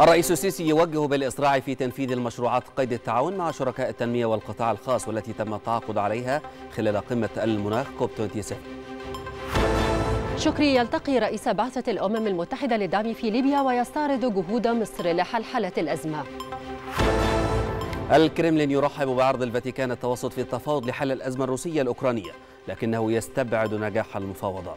الرئيس السيسي يوجه بالإسراع في تنفيذ المشروعات قيد التعاون مع شركاء التنمية والقطاع الخاص والتي تم التعاقد عليها خلال قمة المناخ كوب 27 شكري يلتقي رئيس بعثة الأمم المتحدة للدعم في ليبيا ويستعرض جهود مصر لحلحلة الأزمة الكرملين يرحب بعرض الفاتيكان التوسط في التفاوض لحل الأزمة الروسية الأوكرانية لكنه يستبعد نجاح المفاوضات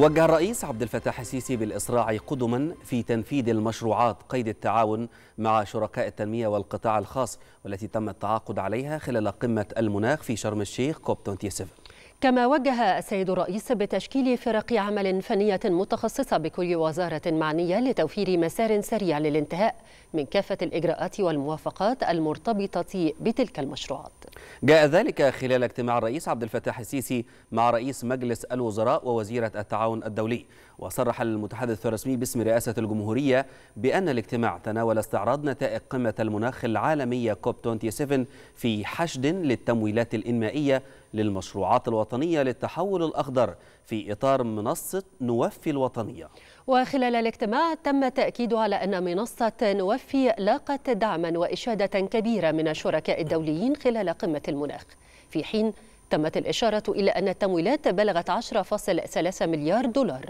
وجه الرئيس عبد الفتاح السيسي بالإسراع قدما في تنفيذ المشروعات قيد التعاون مع شركاء التنمية والقطاع الخاص والتي تم التعاقد عليها خلال قمة المناخ في شرم الشيخ كوب 27 كما وجه السيد الرئيس بتشكيل فرق عمل فنية متخصصة بكل وزارة معنية لتوفير مسار سريع للانتهاء من كافة الإجراءات والموافقات المرتبطة بتلك المشروعات جاء ذلك خلال اجتماع الرئيس عبد الفتاح السيسي مع رئيس مجلس الوزراء ووزيرة التعاون الدولي وصرح المتحدث الرسمي باسم رئاسة الجمهورية بأن الاجتماع تناول استعراض نتائج قمة المناخ العالمية كوب 27 في حشد للتمويلات الإنمائية للمشروعات الوطنية للتحول الأخضر في إطار منصة نوفي الوطنية وخلال الاجتماع تم تأكيد على أن منصة نوفي لاقت دعما وإشادة كبيرة من الشركاء الدوليين خلال قمة المناخ في حين تمت الإشارة إلى أن التمويلات بلغت 10.3 مليار دولار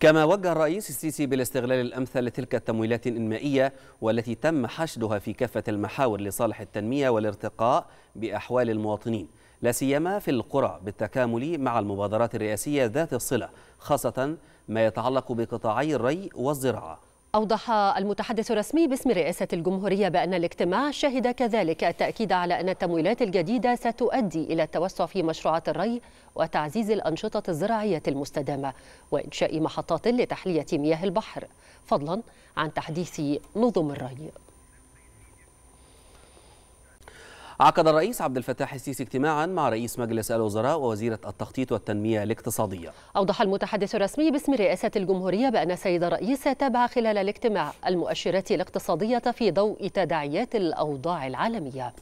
كما وجه الرئيس السيسي بالاستغلال الأمثل لتلك التمويلات الإنمائية والتي تم حشدها في كافة المحاور لصالح التنمية والارتقاء بأحوال المواطنين لا سيما في القرى بالتكامل مع المبادرات الرئاسية ذات الصلة خاصة ما يتعلق بقطاعي الري والزراعة أوضح المتحدث الرسمي باسم رئاسة الجمهورية بأن الاجتماع شهد كذلك التأكيد على أن التمويلات الجديدة ستؤدي إلى التوسع في مشروعات الري وتعزيز الأنشطة الزراعية المستدامة وإنشاء محطات لتحلية مياه البحر فضلا عن تحديث نظم الري عقد الرئيس عبد الفتاح السيسي اجتماعا مع رئيس مجلس الوزراء ووزيرة التخطيط والتنمية الاقتصادية أوضح المتحدث الرسمي باسم رئاسة الجمهورية بأن السيد الرئيس تابع خلال الاجتماع المؤشرات الاقتصادية في ضوء تداعيات الأوضاع العالمية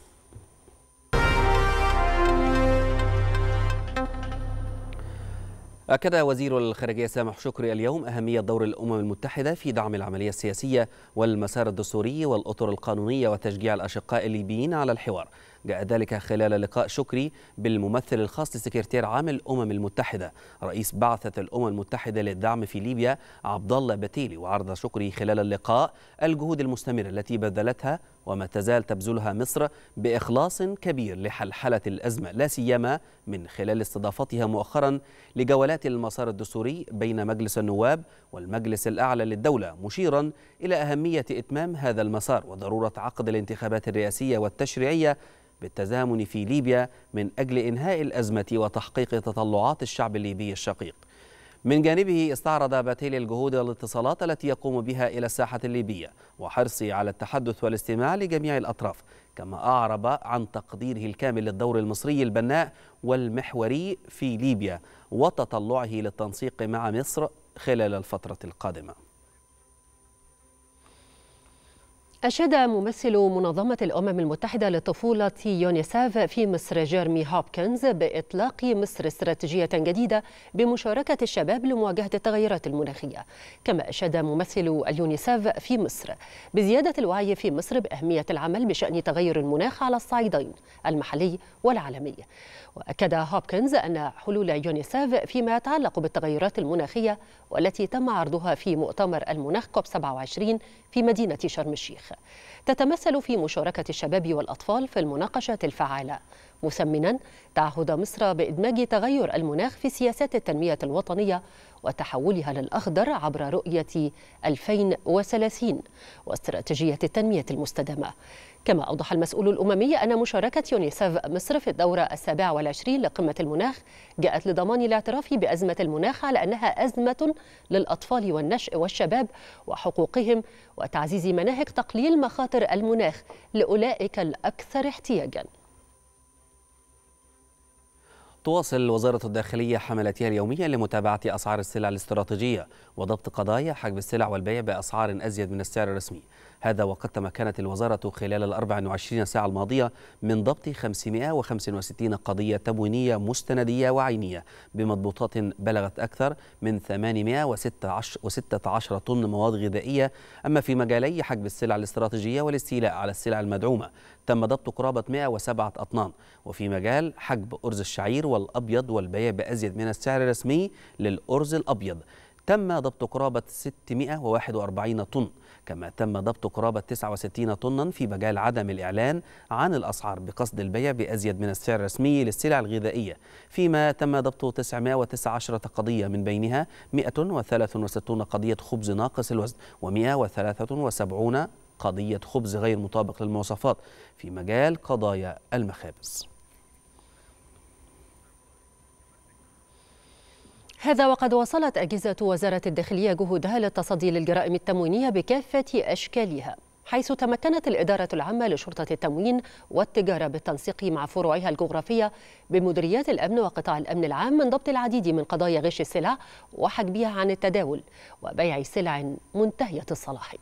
أكد وزير الخارجية سامح شكري اليوم أهمية دور الأمم المتحدة في دعم العملية السياسية والمسار الدستوري والأطر القانونية وتشجيع الأشقاء الليبيين على الحوار جاء ذلك خلال لقاء شكري بالممثل الخاص لسكرتير عام الأمم المتحدة رئيس بعثة الأمم المتحدة للدعم في ليبيا عبد الله بتيلي وعرض شكري خلال اللقاء الجهود المستمرة التي بذلتها وما تزال تبذلها مصر بإخلاص كبير لحلحلة الأزمة لا سيما من خلال استضافتها مؤخرا لجولات المسار الدستوري بين مجلس النواب والمجلس الأعلى للدولة مشيرا إلى أهمية إتمام هذا المسار وضرورة عقد الانتخابات الرئاسية والتشريعية بالتزامن في ليبيا من أجل إنهاء الأزمة وتحقيق تطلعات الشعب الليبي الشقيق من جانبه استعرض باتيلي الجهود والاتصالات التي يقوم بها إلى الساحة الليبية وحرصه على التحدث والاستماع لجميع الأطراف كما أعرب عن تقديره الكامل للدور المصري البناء والمحوري في ليبيا وتطلعه للتنسيق مع مصر خلال الفترة القادمة أشاد ممثل منظمة الأمم المتحدة للطفولة يونيساف في مصر جيرمي هوبكنز بإطلاق مصر استراتيجية جديدة بمشاركة الشباب لمواجهة التغيرات المناخية كما أشاد ممثل اليونيساف في مصر بزيادة الوعي في مصر بأهمية العمل بشأن تغير المناخ على الصعيدين المحلي والعالمي وأكد هوبكنز أن حلول يونيساف فيما يتعلق بالتغيرات المناخية والتي تم عرضها في مؤتمر المناخ كوب 27 في مدينة شرم الشيخ تتمثل في مشاركة الشباب والأطفال في المناقشات الفعالة مسمنا تعهد مصر بإدماج تغير المناخ في سياسات التنمية الوطنية وتحولها للأخضر عبر رؤية 2030 واستراتيجية التنمية المستدامة كما أوضح المسؤول الأممي أن مشاركة يونيسف مصر في الدورة السابعة والعشرين لقمة المناخ جاءت لضمان الاعتراف بأزمة المناخ على أنها أزمة للأطفال والنشء والشباب وحقوقهم وتعزيز مناهج تقليل مخاطر المناخ لأولئك الأكثر احتياجاً تواصل وزارة الداخلية حملتها اليومية لمتابعة أسعار السلع الاستراتيجية وضبط قضايا حجب السلع والبيع بأسعار أزيد من السعر الرسمي هذا وقد تمكنت الوزارة خلال ال 24 ساعة الماضية من ضبط 565 قضية تموينية مستندية وعينية بمضبوطات بلغت أكثر من 816 طن مواد غذائية أما في مجالي حجب السلع الاستراتيجية والاستيلاء على السلع المدعومة تم ضبط قرابة 107 أطنان وفي مجال حجب أرز الشعير والأبيض والبيع بأزيد من السعر الرسمي للأرز الأبيض تم ضبط قرابة 641 طن كما تم ضبط قرابة 69 طنا في مجال عدم الإعلان عن الأسعار بقصد البيع بأزيد من السعر الرسمي للسلع الغذائية فيما تم ضبط 919 قضية من بينها 163 قضية خبز ناقص الوزن و173 قضية خبز غير مطابق للمواصفات في مجال قضايا المخابز هذا وقد وصلت أجهزة وزارة الداخلية جهودها للتصدي للجرائم التموينية بكافة أشكالها حيث تمكنت الإدارة العامة لشرطة التموين والتجارة بالتنسيق مع فروعها الجغرافية بمديريات الأمن وقطاع الأمن العام من ضبط العديد من قضايا غش السلع وحجبها عن التداول وبيع سلع منتهية الصلاحية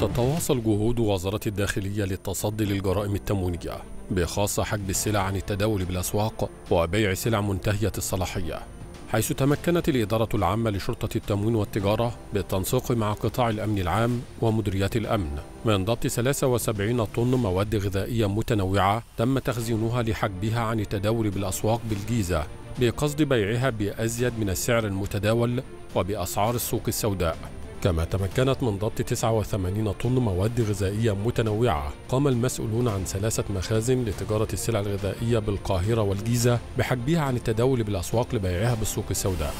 تتواصل جهود وزارة الداخلية للتصدي للجرائم التموينية بخاصة حجب السلع عن التداول بالأسواق وبيع سلع منتهية الصلاحية حيث تمكنت الإدارة العامة لشرطة التموين والتجارة بالتنسيق مع قطاع الأمن العام ومديريات الأمن من ضبط 73 طن مواد غذائية متنوعة تم تخزينها لحجبها عن التداول بالأسواق بالجيزة بقصد بيعها بأزيد من السعر المتداول وبأسعار السوق السوداء كما تمكنت من ضبط 89 طن مواد غذائية متنوعة قام المسؤولون عن ثلاثة مخازن لتجارة السلع الغذائية بالقاهرة والجيزة بحجبها عن التداول بالأسواق لبيعها بالسوق السوداء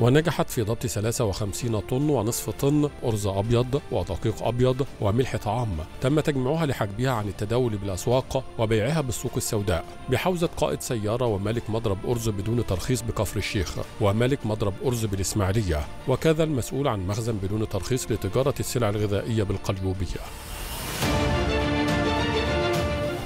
ونجحت في ضبط 53 طن ونصف طن أرز أبيض ودقيق أبيض وملح طعام تم تجميعها لحجبها عن التداول بالأسواق وبيعها بالسوق السوداء بحوزة قائد سيارة ومالك مضرب أرز بدون ترخيص بكفر الشيخ ومالك مضرب أرز بالإسماعيلية وكذا المسؤول عن مخزن بدون ترخيص لتجارة السلع الغذائية بالقليوبية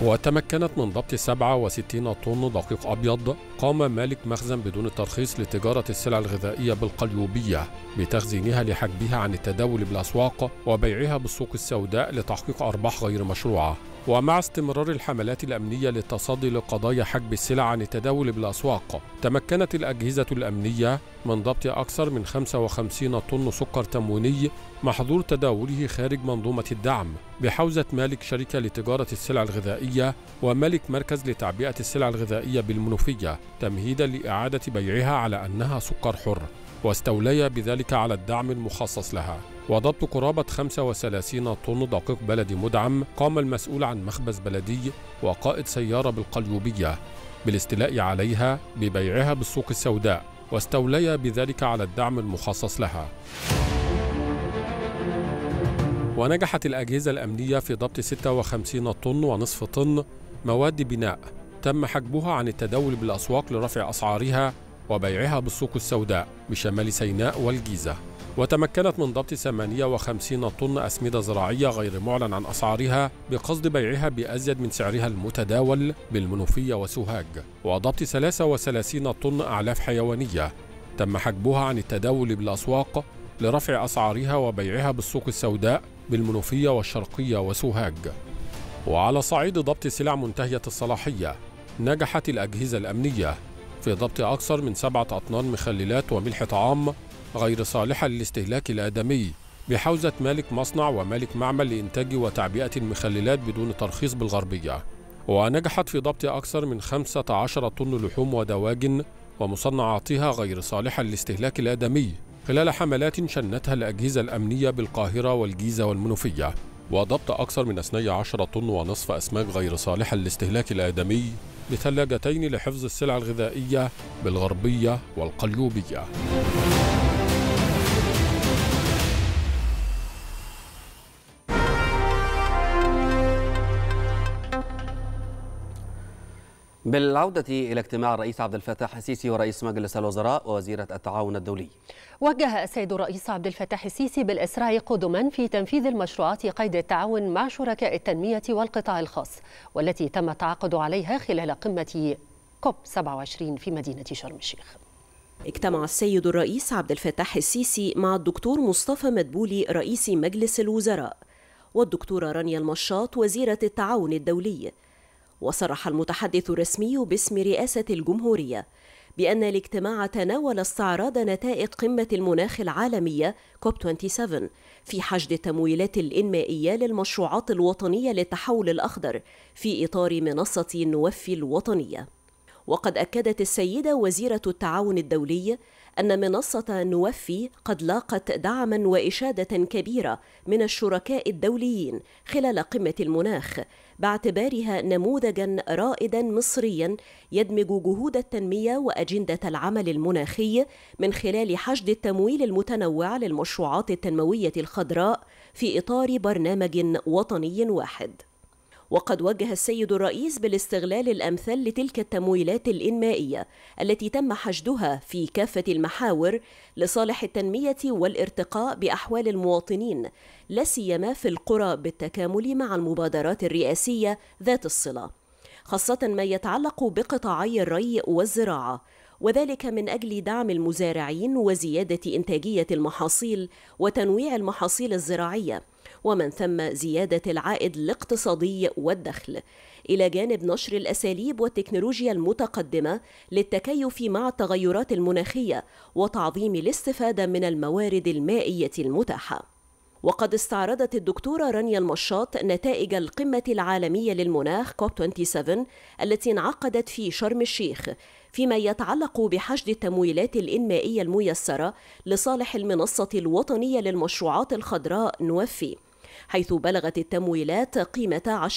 وتمكنت من ضبط 67 طن دقيق أبيض قام مالك مخزن بدون ترخيص لتجارة السلع الغذائية بالقليوبية بتخزينها لحجبها عن التداول بالأسواق وبيعها بالسوق السوداء لتحقيق أرباح غير مشروعة ومع استمرار الحملات الأمنية للتصدي لقضايا حجب السلع عن التداول بالأسواق تمكنت الأجهزة الأمنية من ضبط أكثر من 55 طن سكر تمويني محظور تداوله خارج منظومة الدعم بحوزة مالك شركة لتجارة السلع الغذائية ومالك مركز لتعبئة السلع الغذائية بالمنوفية تمهيدا لإعادة بيعها على أنها سكر حر واستوليا بذلك على الدعم المخصص لها وضبط قرابة 35 طن دقيق بلدي مدعم قام المسؤول عن مخبز بلدي وقائد سيارة بالقليوبية بالاستيلاء عليها ببيعها بالسوق السوداء واستوليا بذلك على الدعم المخصص لها ونجحت الأجهزة الأمنية في ضبط 56 طن ونصف طن مواد بناء تم حجبها عن التداول بالأسواق لرفع أسعارها وبيعها بالسوق السوداء بشمال سيناء والجيزة وتمكنت من ضبط 58 طن أسمدة زراعية غير معلن عن أسعارها بقصد بيعها بأزيد من سعرها المتداول بالمنوفية وسوهاج وضبط 33 طن أعلاف حيوانية تم حجبها عن التداول بالأسواق لرفع أسعارها وبيعها بالسوق السوداء بالمنوفية والشرقية وسوهاج وعلى صعيد ضبط سلع منتهية الصلاحية نجحت الأجهزة الأمنية في ضبط أكثر من سبعة أطنان مخللات وملح طعام غير صالحة للاستهلاك الآدمي بحوزة مالك مصنع ومالك معمل لإنتاج وتعبئة المخللات بدون ترخيص بالغربية ونجحت في ضبط أكثر من 15 طن لحوم ودواجن ومصنعاتها غير صالحة للاستهلاك الآدمي خلال حملات شنتها الأجهزة الأمنية بالقاهرة والجيزة والمنوفية وضبط أكثر من 12 طن ونصف أسماك غير صالحة للاستهلاك الآدمي بثلاجتين لحفظ السلع الغذائية بالغربية والقليوبية بالعودة إلى اجتماع الرئيس عبد الفتاح السيسي ورئيس مجلس الوزراء ووزيرة التعاون الدولي وجه السيد الرئيس عبد الفتاح السيسي بالإسراع قدما في تنفيذ المشروعات قيد التعاون مع شركاء التنمية والقطاع الخاص والتي تم التعاقد عليها خلال قمة كوب 27 في مدينة شرم الشيخ اجتمع السيد الرئيس عبد الفتاح السيسي مع الدكتور مصطفى مدبولي رئيس مجلس الوزراء والدكتورة رانيا المشاط وزيرة التعاون الدولي وصرح المتحدث الرسمي باسم رئاسة الجمهورية بأن الاجتماع تناول استعراض نتائج قمة المناخ العالمية كوب 27 في حشد التمويلات الإنمائية للمشروعات الوطنية للتحول الأخضر في إطار منصة نوفي الوطنية. وقد أكدت السيدة وزيرة التعاون الدولي أن منصة نوفي قد لاقت دعما وإشادة كبيرة من الشركاء الدوليين خلال قمة المناخ باعتبارها نموذجا رائدا مصريا يدمج جهود التنميه واجنده العمل المناخي من خلال حشد التمويل المتنوع للمشروعات التنمويه الخضراء في اطار برنامج وطني واحد وقد وجه السيد الرئيس بالاستغلال الأمثل لتلك التمويلات الإنمائية التي تم حشدها في كافة المحاور لصالح التنمية والارتقاء بأحوال المواطنين لا سيما في القرى بالتكامل مع المبادرات الرئاسية ذات الصلة خاصة ما يتعلق بقطاعي الري والزراعة وذلك من أجل دعم المزارعين وزيادة إنتاجية المحاصيل وتنويع المحاصيل الزراعية ومن ثم زيادة العائد الاقتصادي والدخل إلى جانب نشر الأساليب والتكنولوجيا المتقدمة للتكيف مع التغيرات المناخية وتعظيم الاستفادة من الموارد المائية المتاحة وقد استعرضت الدكتورة رانيا المشاط نتائج القمة العالمية للمناخ كوب 27 التي انعقدت في شرم الشيخ فيما يتعلق بحشد التمويلات الإنمائية الميسرة لصالح المنصة الوطنية للمشروعات الخضراء نوفي حيث بلغت التمويلات قيمة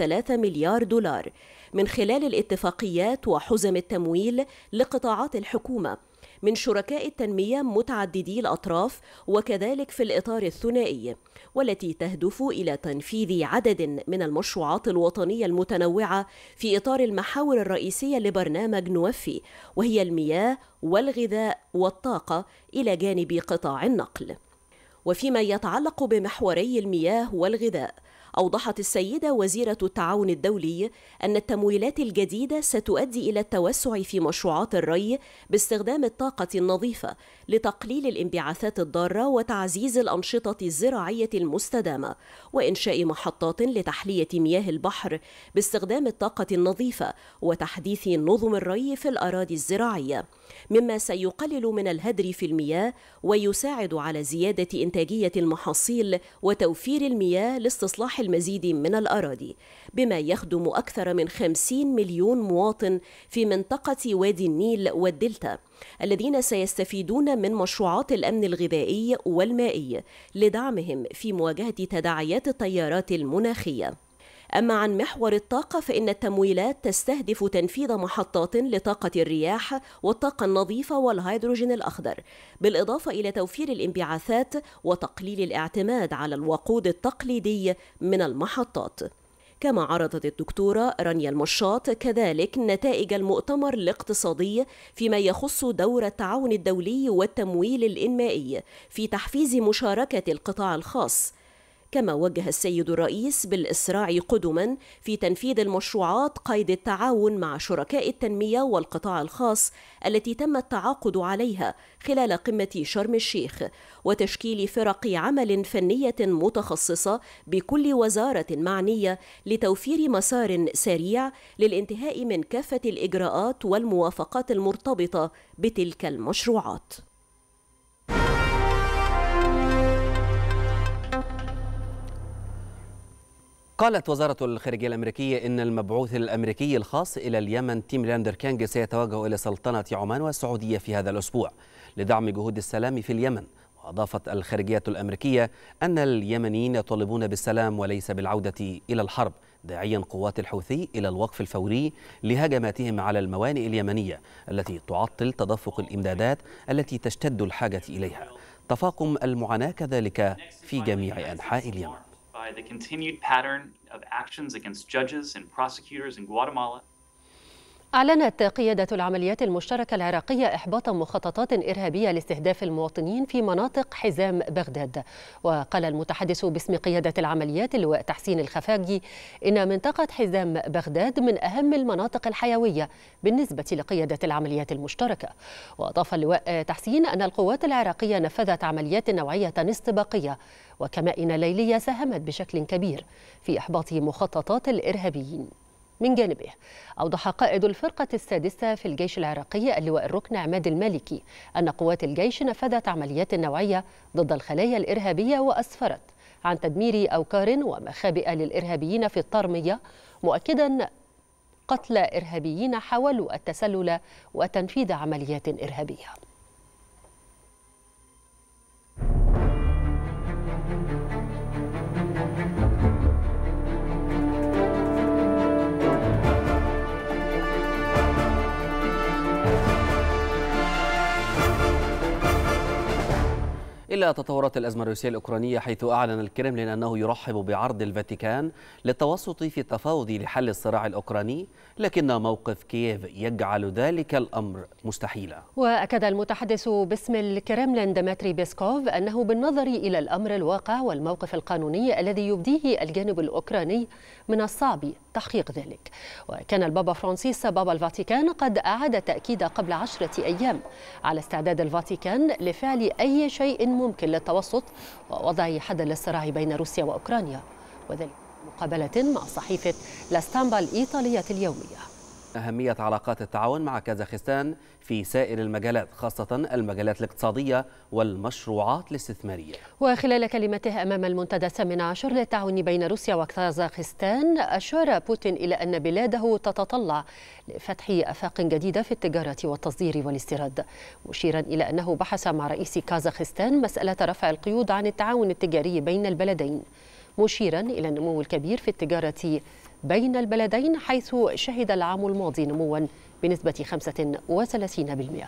10.3 مليار دولار من خلال الاتفاقيات وحزم التمويل لقطاعات الحكومة من شركاء التنمية متعددي الأطراف وكذلك في الإطار الثنائي والتي تهدف إلى تنفيذ عدد من المشروعات الوطنية المتنوعة في إطار المحاور الرئيسية لبرنامج نوفي وهي المياه والغذاء والطاقة إلى جانب قطاع النقل وفيما يتعلق بمحوري المياه والغذاء أوضحت السيدة وزيرة التعاون الدولي أن التمويلات الجديدة ستؤدي إلى التوسع في مشروعات الري باستخدام الطاقة النظيفة لتقليل الانبعاثات الضارة وتعزيز الأنشطة الزراعية المستدامة وإنشاء محطات لتحلية مياه البحر باستخدام الطاقة النظيفة وتحديث نظم الري في الأراضي الزراعية مما سيقلل من الهدر في المياه ويساعد على زيادة إنتاجية المحاصيل وتوفير المياه لاستصلاح المزيد من الأراضي بما يخدم أكثر من 50 مليون مواطن في منطقة وادي النيل والدلتا الذين سيستفيدون من مشروعات الأمن الغذائي والمائي لدعمهم في مواجهة تداعيات التيارات المناخية أما عن محور الطاقة فإن التمويلات تستهدف تنفيذ محطات لطاقة الرياح والطاقة النظيفة والهيدروجين الأخضر بالإضافة إلى توفير الانبعاثات وتقليل الاعتماد على الوقود التقليدي من المحطات كما عرضت الدكتورة رانيا المشاط كذلك نتائج المؤتمر الاقتصادي فيما يخص دور التعاون الدولي والتمويل الإنمائي في تحفيز مشاركة القطاع الخاص كما وجه السيد الرئيس بالإسراع قدما في تنفيذ المشروعات قيد التعاون مع شركاء التنمية والقطاع الخاص التي تم التعاقد عليها خلال قمة شرم الشيخ وتشكيل فرق عمل فنية متخصصة بكل وزارة معنية لتوفير مسار سريع للانتهاء من كافة الإجراءات والموافقات المرتبطة بتلك المشروعات قالت وزارة الخارجية الأمريكية إن المبعوث الأمريكي الخاص إلى اليمن تيم لاندر كانج سيتوجه إلى سلطنة عمان والسعودية في هذا الأسبوع لدعم جهود السلام في اليمن وأضافت الخارجية الأمريكية أن اليمنيين يطالبون بالسلام وليس بالعودة إلى الحرب داعيا قوات الحوثي إلى الوقف الفوري لهجماتهم على الموانئ اليمنية التي تعطل تدفق الإمدادات التي تشتد الحاجة إليها تفاقم المعاناة كذلك في جميع أنحاء اليمن by the continued pattern of actions against judges and prosecutors in Guatemala أعلنت قيادة العمليات المشتركة العراقية إحباط مخططات إرهابية لاستهداف المواطنين في مناطق حزام بغداد وقال المتحدث باسم قيادة العمليات اللواء تحسين الخفاجي إن منطقة حزام بغداد من أهم المناطق الحيوية بالنسبة لقيادة العمليات المشتركة وأضاف اللواء تحسين أن القوات العراقية نفذت عمليات نوعية استباقية وكمائن ليلية ساهمت بشكل كبير في إحباط مخططات الإرهابيين من جانبه أوضح قائد الفرقة السادسة في الجيش العراقي اللواء الركن عماد المالكي أن قوات الجيش نفذت عمليات نوعية ضد الخلايا الإرهابية وأسفرت عن تدمير أوكار ومخابئ للإرهابيين في الطرمية مؤكدا قتل إرهابيين حاولوا التسلل وتنفيذ عمليات إرهابية إلى تطورات الأزمة الروسية الأوكرانية حيث أعلن الكرملين أنه يرحب بعرض الفاتيكان للتوسط في التفاوض لحل الصراع الأوكراني لكن موقف كييف يجعل ذلك الأمر مستحيلا وأكد المتحدث باسم الكرملين ديمتري بيسكوف أنه بالنظر إلى الأمر الواقع والموقف القانوني الذي يبديه الجانب الأوكراني من الصعب تحقيق ذلك وكان البابا فرانسيس بابا الفاتيكان قد أعاد تأكيد قبل عشرة أيام على استعداد الفاتيكان لفعل أي شيء ممكن للتوسط ووضع حد للصراع بين روسيا وأوكرانيا وذلك مقابلة مع صحيفة لاستامبا الإيطالية اليومية أهمية علاقات التعاون مع كازاخستان في سائر المجالات خاصة المجالات الاقتصادية والمشروعات الاستثمارية وخلال كلمته أمام المنتدى الثامن عشر للتعاون بين روسيا وكازاخستان أشار بوتين إلى أن بلاده تتطلع لفتح أفاق جديدة في التجارة والتصدير والاستيراد مشيرا إلى أنه بحث مع رئيس كازاخستان مسألة رفع القيود عن التعاون التجاري بين البلدين مشيرا إلى النمو الكبير في التجارة بين البلدين حيث شهد العام الماضي نموا بنسبة 35%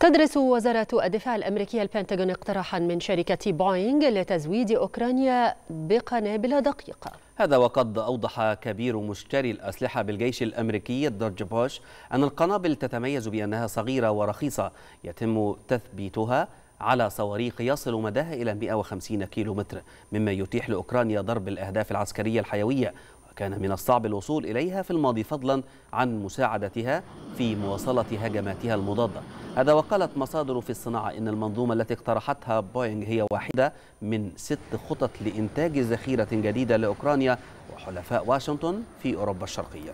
تدرس وزارة الدفاع الأمريكية البنتاغون اقتراحا من شركة بوينغ لتزويد أوكرانيا بقنابل دقيقة هذا وقد أوضح كبير مشتري الأسلحة بالجيش الأمريكي الدرج بوش أن القنابل تتميز بأنها صغيرة ورخيصة يتم تثبيتها على صواريخ يصل مداها إلى 150 كيلومتر مما يتيح لأوكرانيا ضرب الأهداف العسكرية الحيوية وكان من الصعب الوصول إليها في الماضي فضلا عن مساعدتها في مواصلة هجماتها المضادة هذا وقالت مصادر في الصناعة إن المنظومة التي اقترحتها بوينغ هي واحدة من ست خطط لإنتاج ذخيرة جديدة لأوكرانيا وحلفاء واشنطن في أوروبا الشرقية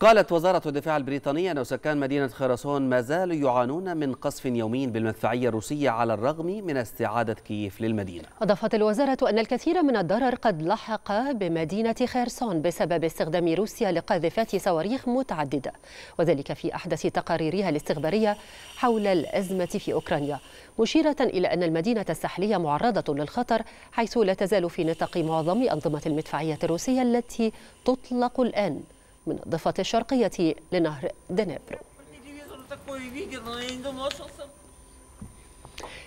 قالت وزارة الدفاع البريطانية أن سكان مدينة خرسون ما زالوا يعانون من قصف يومي بالمدفعية الروسية على الرغم من استعادة كييف للمدينة أضافت الوزارة أن الكثير من الضرر قد لحق بمدينة خرسون بسبب استخدام روسيا لقاذفات صواريخ متعددة وذلك في أحدث تقاريرها الاستخبارية حول الأزمة في أوكرانيا مشيرة إلى أن المدينة الساحلية معرضة للخطر حيث لا تزال في نطاق معظم أنظمة المدفعية الروسية التي تطلق الآن من الضفة الشرقية لنهر دنيبر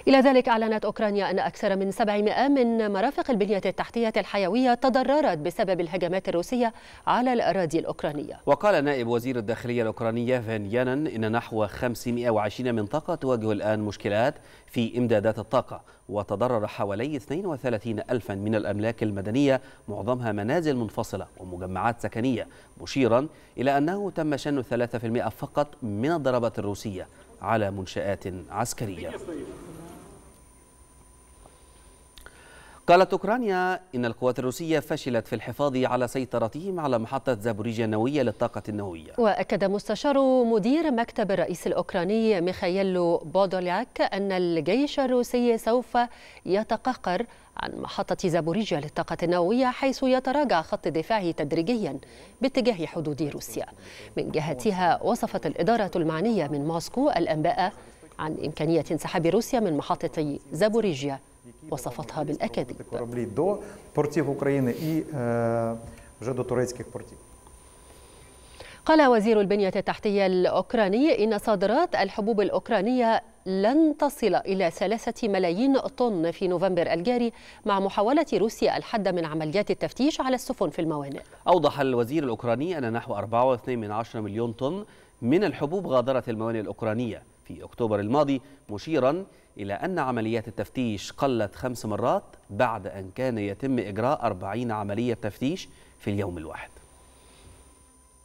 إلى ذلك أعلنت أوكرانيا أن أكثر من 700 من مرافق البنية التحتية الحيوية تضررت بسبب الهجمات الروسية على الأراضي الأوكرانية وقال نائب وزير الداخلية الأوكرانية فان يانن إن نحو 520 منطقة تواجه الآن مشكلات في إمدادات الطاقة وتضرر حوالي 32 ألفا من الأملاك المدنية معظمها منازل منفصلة ومجمعات سكنية مشيرا إلى أنه تم شن 3% فقط من الضربات الروسية على منشآت عسكرية قالت أوكرانيا إن القوات الروسية فشلت في الحفاظ على سيطرتهم على محطة زابوريجيا النووية للطاقة النووية وأكد مستشار مدير مكتب الرئيس الأوكراني ميخائيل بودولياك أن الجيش الروسي سوف يتقهقر عن محطة زابوريجيا للطاقة النووية حيث يتراجع خط دفاعه تدريجيا باتجاه حدود روسيا من جهتها وصفت الإدارة المعنية من موسكو الأنباء عن إمكانية انسحاب روسيا من محطة زابوريجيا وصفتها بالأكاذيب قال وزير البنية التحتية الأوكراني إن صادرات الحبوب الأوكرانية لن تصل إلى ثلاثة ملايين طن في نوفمبر الجاري مع محاولة روسيا الحد من عمليات التفتيش على السفن في الموانئ أوضح الوزير الأوكراني أن نحو 4.2 مليون طن من الحبوب غادرت الموانئ الأوكرانية في أكتوبر الماضي مشيرا إلى أن عمليات التفتيش قلت خمس مرات بعد أن كان يتم إجراء 40 عملية تفتيش في اليوم الواحد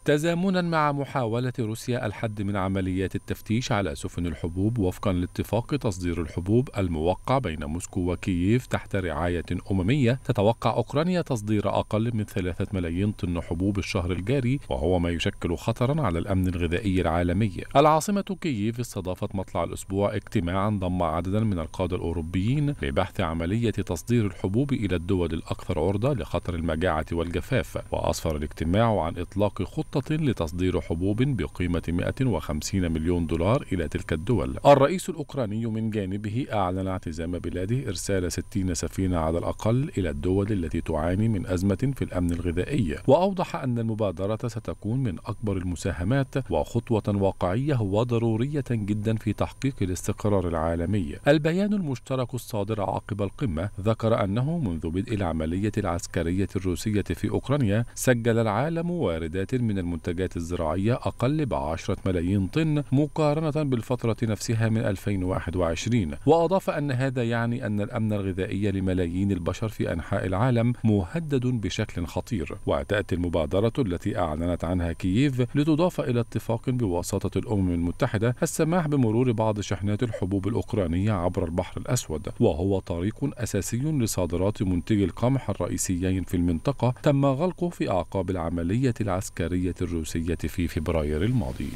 تزامنا مع محاولة روسيا الحد من عمليات التفتيش على سفن الحبوب وفقا لاتفاق تصدير الحبوب الموقع بين موسكو وكييف تحت رعاية أممية تتوقع أوكرانيا تصدير أقل من ثلاثة ملايين طن حبوب الشهر الجاري وهو ما يشكل خطرا على الأمن الغذائي العالمي العاصمة كييف استضافت مطلع الأسبوع اجتماعا ضم عددا من القادة الأوروبيين لبحث عملية تصدير الحبوب إلى الدول الأكثر عرضة لخطر المجاعة والجفاف وأسفر الاجتماع عن إطلاق خطة خطة لتصدير حبوب بقيمة 150 مليون دولار إلى تلك الدول الرئيس الأوكراني من جانبه أعلن اعتزام بلاده إرسال 60 سفينة على الأقل إلى الدول التي تعاني من أزمة في الأمن الغذائي وأوضح أن المبادرة ستكون من أكبر المساهمات وخطوة واقعية وضرورية جدا في تحقيق الاستقرار العالمي البيان المشترك الصادر عقب القمة ذكر أنه منذ بدء العملية العسكرية الروسية في أوكرانيا سجل العالم واردات من المنتجات الزراعية أقل بعشرة ملايين طن مقارنة بالفترة نفسها من 2021 وأضاف أن هذا يعني أن الأمن الغذائي لملايين البشر في أنحاء العالم مهدد بشكل خطير وتأتي المبادرة التي أعلنت عنها كييف لتضاف إلى اتفاق بواسطة الأمم المتحدة السماح بمرور بعض شحنات الحبوب الأوكرانية عبر البحر الأسود وهو طريق أساسي لصادرات منتجي القمح الرئيسيين في المنطقة تم غلقه في أعقاب العملية العسكرية الروسية في فبراير الماضي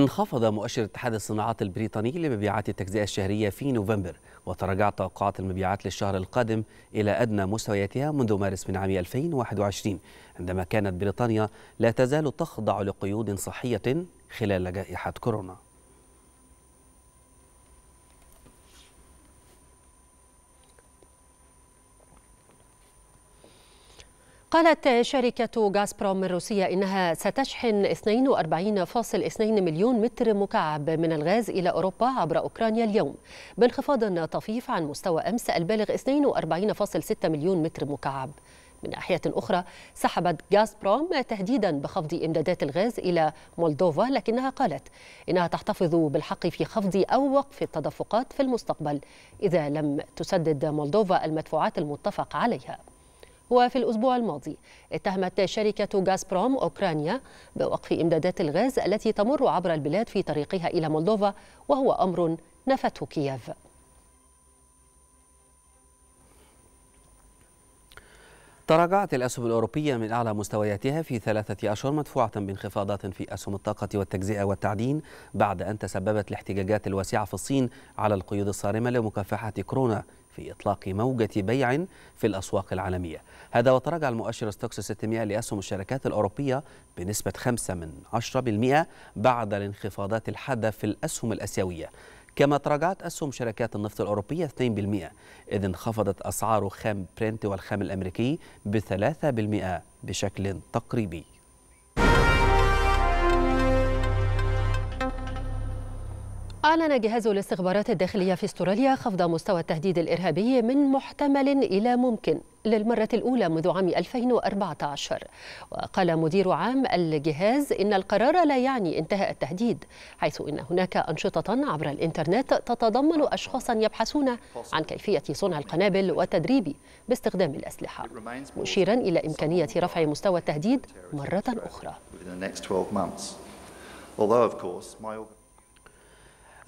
انخفض مؤشر اتحاد الصناعات البريطاني لمبيعات التجزئة الشهرية في نوفمبر وتراجعت توقعات المبيعات للشهر القادم إلى أدنى مستوياتها منذ مارس من عام 2021 عندما كانت بريطانيا لا تزال تخضع لقيود صحية خلال جائحة كورونا قالت شركة غازبروم الروسية إنها ستشحن 42.2 مليون متر مكعب من الغاز إلى أوروبا عبر أوكرانيا اليوم بانخفاض طفيف عن مستوى أمس البالغ 42.6 مليون متر مكعب من ناحية أخرى سحبت غازبروم تهديدا بخفض إمدادات الغاز إلى مولدوفا لكنها قالت إنها تحتفظ بالحق في خفض أو وقف التدفقات في المستقبل إذا لم تسدد مولدوفا المدفوعات المتفق عليها وفي الأسبوع الماضي اتهمت شركة غازبروم أوكرانيا بوقف إمدادات الغاز التي تمر عبر البلاد في طريقها إلى مولدوفا وهو أمر نفته كييف تراجعت الأسهم الأوروبية من أعلى مستوياتها في ثلاثة أشهر مدفوعة بانخفاضات في أسهم الطاقة والتجزئة والتعدين بعد أن تسببت الاحتجاجات الواسعة في الصين على القيود الصارمة لمكافحة كورونا في إطلاق موجة بيع في الأسواق العالمية هذا وتراجع المؤشر ستوكس 600 لأسهم الشركات الأوروبية بنسبة 5 من 10% بعد الانخفاضات الحادة في الأسهم الأسيوية كما تراجعت أسهم شركات النفط الأوروبية 2% إذ انخفضت أسعار خام برنت والخام الأمريكي ب 3% بشكل تقريبي أعلن جهاز الاستخبارات الداخلية في استراليا خفض مستوى التهديد الإرهابي من محتمل إلى ممكن للمرة الأولى منذ عام 2014 وقال مدير عام الجهاز إن القرار لا يعني انتهاء التهديد حيث إن هناك أنشطة عبر الإنترنت تتضمن أشخاصا يبحثون عن كيفية صنع القنابل والتدريب باستخدام الأسلحة مشيرا إلى إمكانية رفع مستوى التهديد مرة أخرى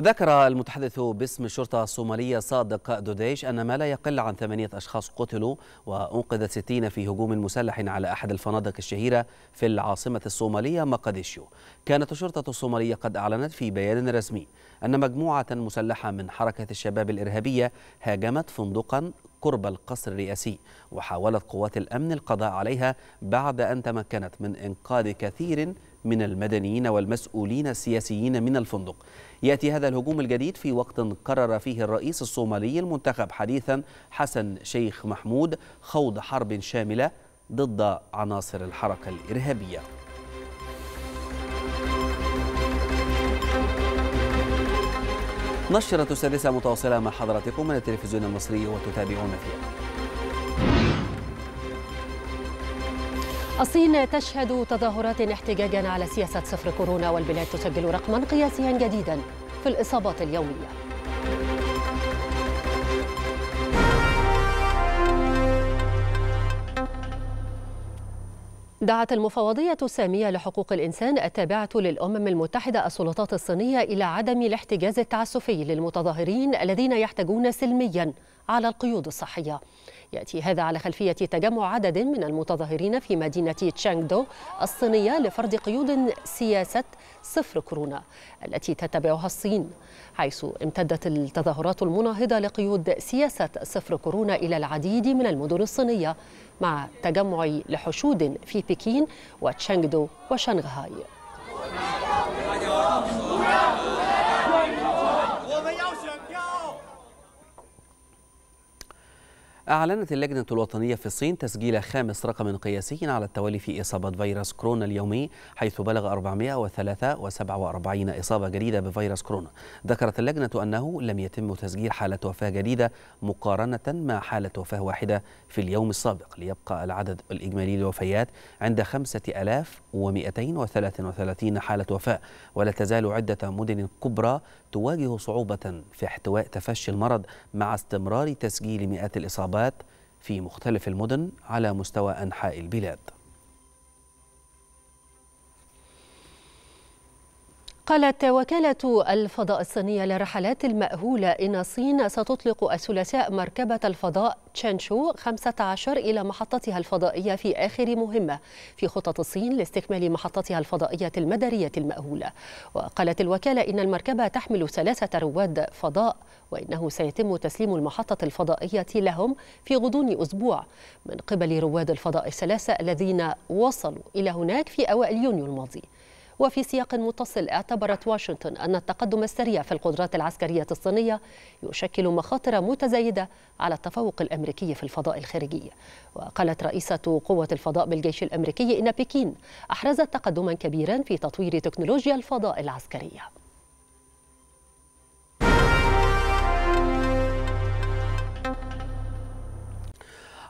ذكر المتحدث باسم الشرطة الصومالية صادق دوديش أن ما لا يقل عن ثمانية أشخاص قتلوا وأنقذ ستين في هجوم مسلح على أحد الفنادق الشهيرة في العاصمة الصومالية مقديشيو كانت الشرطة الصومالية قد أعلنت في بيان رسمي أن مجموعة مسلحة من حركة الشباب الإرهابية هاجمت فندقا قرب القصر الرئاسي وحاولت قوات الأمن القضاء عليها بعد أن تمكنت من إنقاذ كثير من المدنيين والمسؤولين السياسيين من الفندق يأتي هذا الهجوم الجديد في وقت قرر فيه الرئيس الصومالي المنتخب حديثا حسن شيخ محمود خوض حرب شاملة ضد عناصر الحركة الإرهابية نشرة السادسة متواصلة مع حضراتكم من التلفزيون المصري وتتابعون فيها الصين تشهد تظاهرات احتجاجا على سياسة صفر كورونا والبلاد تسجل رقما قياسيا جديدا في الإصابات اليومية دعت المفوضية السامية لحقوق الإنسان التابعة للأمم المتحدة السلطات الصينية إلى عدم الاحتجاز التعسفي للمتظاهرين الذين يحتجون سلميا على القيود الصحية يأتي هذا على خلفية تجمع عدد من المتظاهرين في مدينة تشانغدو الصينية لفرض قيود سياسة صفر كورونا التي تتبعها الصين حيث امتدت التظاهرات المناهضة لقيود سياسة صفر كورونا إلى العديد من المدن الصينية مع تجمع لحشود في بكين وتشانغدو وشنغهاي أعلنت اللجنة الوطنية في الصين تسجيل خامس رقم قياسي على التوالي في إصابة فيروس كورونا اليومي حيث بلغ 443 إصابة جديدة بفيروس كورونا ذكرت اللجنة أنه لم يتم تسجيل حالة وفاة جديدة مقارنة مع حالة وفاة واحدة في اليوم السابق ليبقى العدد الإجمالي للوفيات عند 5233 حالة وفاة ولا تزال عدة مدن كبرى تواجه صعوبة في احتواء تفشي المرض مع استمرار تسجيل مئات الإصابات في مختلف المدن على مستوى أنحاء البلاد قالت وكالة الفضاء الصينية للرحلات المأهولة إن الصين ستطلق الثلاثاء مركبة الفضاء تشانشو 15 إلى محطتها الفضائية في آخر مهمة في خطط الصين لاستكمال محطتها الفضائية المدارية المأهولة وقالت الوكالة إن المركبة تحمل ثلاثة رواد فضاء وإنه سيتم تسليم المحطة الفضائية لهم في غضون أسبوع من قبل رواد الفضاء الثلاثة الذين وصلوا إلى هناك في أوائل يونيو الماضي وفي سياق متصل اعتبرت واشنطن أن التقدم السريع في القدرات العسكرية الصينية يشكل مخاطر متزايدة على التفوق الأمريكي في الفضاء الخارجي وقالت رئيسة قوة الفضاء بالجيش الأمريكي إن بكين أحرزت تقدما كبيرا في تطوير تكنولوجيا الفضاء العسكرية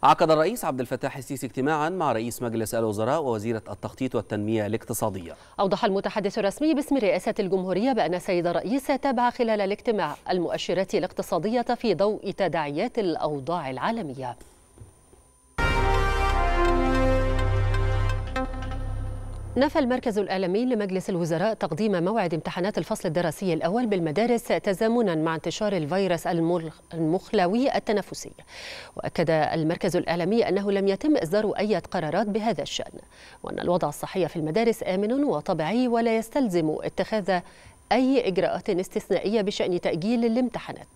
عقد الرئيس عبد الفتاح السيسي اجتماعا مع رئيس مجلس الوزراء ووزيرة التخطيط والتنمية الاقتصادية أوضح المتحدث الرسمي باسم رئاسة الجمهورية بأن السيد الرئيس تابع خلال الاجتماع المؤشرات الاقتصادية في ضوء تداعيات الأوضاع العالمية نفى المركز الإعلامي لمجلس الوزراء تقديم موعد امتحانات الفصل الدراسي الأول بالمدارس تزامنا مع انتشار الفيروس المخلوي التنفسي وأكد المركز الإعلامي أنه لم يتم إصدار أي قرارات بهذا الشأن وأن الوضع الصحي في المدارس آمن وطبيعي ولا يستلزم اتخاذ أي إجراءات استثنائية بشأن تأجيل الامتحانات